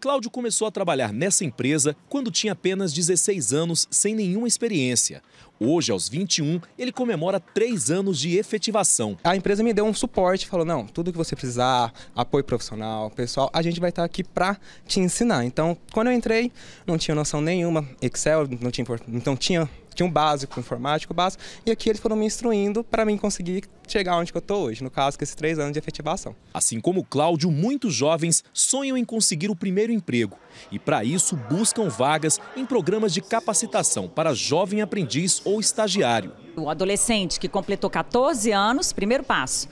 Cláudio começou a trabalhar nessa empresa quando tinha apenas 16 anos, sem nenhuma experiência. Hoje, aos 21, ele comemora três anos de efetivação. A empresa me deu um suporte, falou: não, tudo que você precisar, apoio profissional, pessoal, a gente vai estar aqui para te ensinar. Então, quando eu entrei, não tinha noção nenhuma, Excel, não tinha, então tinha tinha um básico, informático básico, e aqui eles foram me instruindo para mim conseguir chegar onde eu estou hoje, no caso, com esses três anos de efetivação. Assim como Cláudio, muitos jovens sonham em conseguir o primeiro emprego e, para isso, buscam vagas em programas de capacitação para jovem aprendiz ou estagiário. O adolescente que completou 14 anos, primeiro passo,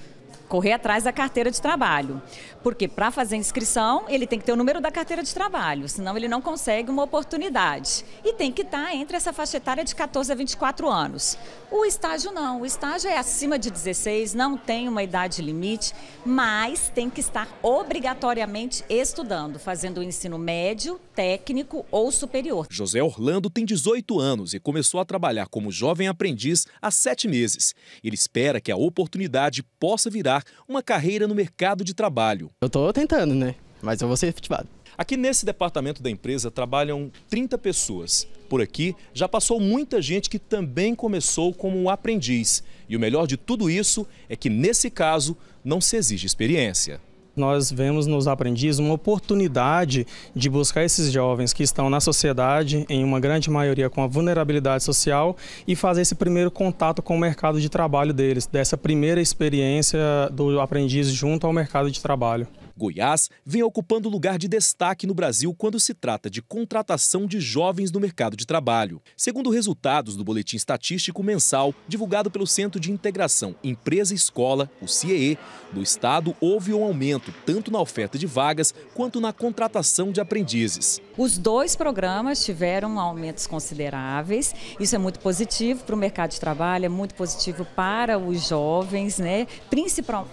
correr atrás da carteira de trabalho. Porque para fazer inscrição, ele tem que ter o número da carteira de trabalho, senão ele não consegue uma oportunidade. E tem que estar tá entre essa faixa etária de 14 a 24 anos. O estágio não, o estágio é acima de 16, não tem uma idade limite, mas tem que estar obrigatoriamente estudando, fazendo o ensino médio, técnico ou superior. José Orlando tem 18 anos e começou a trabalhar como jovem aprendiz há sete meses. Ele espera que a oportunidade possa virar uma carreira no mercado de trabalho. Eu estou tentando, né? Mas eu vou ser efetivado. Aqui nesse departamento da empresa trabalham 30 pessoas. Por aqui já passou muita gente que também começou como um aprendiz. E o melhor de tudo isso é que, nesse caso, não se exige experiência nós vemos nos aprendizes uma oportunidade de buscar esses jovens que estão na sociedade, em uma grande maioria com a vulnerabilidade social, e fazer esse primeiro contato com o mercado de trabalho deles, dessa primeira experiência do aprendiz junto ao mercado de trabalho. Goiás vem ocupando lugar de destaque no Brasil quando se trata de contratação de jovens no mercado de trabalho. Segundo resultados do Boletim Estatístico Mensal, divulgado pelo Centro de Integração Empresa-Escola, o CIEE, no estado houve um aumento tanto na oferta de vagas quanto na contratação de aprendizes. Os dois programas tiveram aumentos consideráveis. Isso é muito positivo para o mercado de trabalho, é muito positivo para os jovens, né?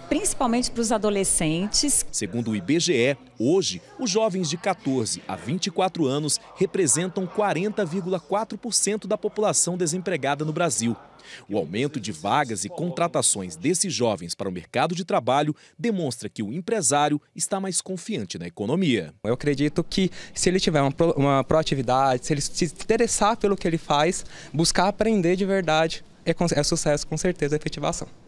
principalmente para os adolescentes. Segundo Segundo o IBGE, hoje, os jovens de 14 a 24 anos representam 40,4% da população desempregada no Brasil. O aumento de vagas e contratações desses jovens para o mercado de trabalho demonstra que o empresário está mais confiante na economia. Eu acredito que se ele tiver uma, proatividade, se ele se interessar pelo que ele faz, buscar aprender de verdade, é, é sucesso com certeza a efetivação.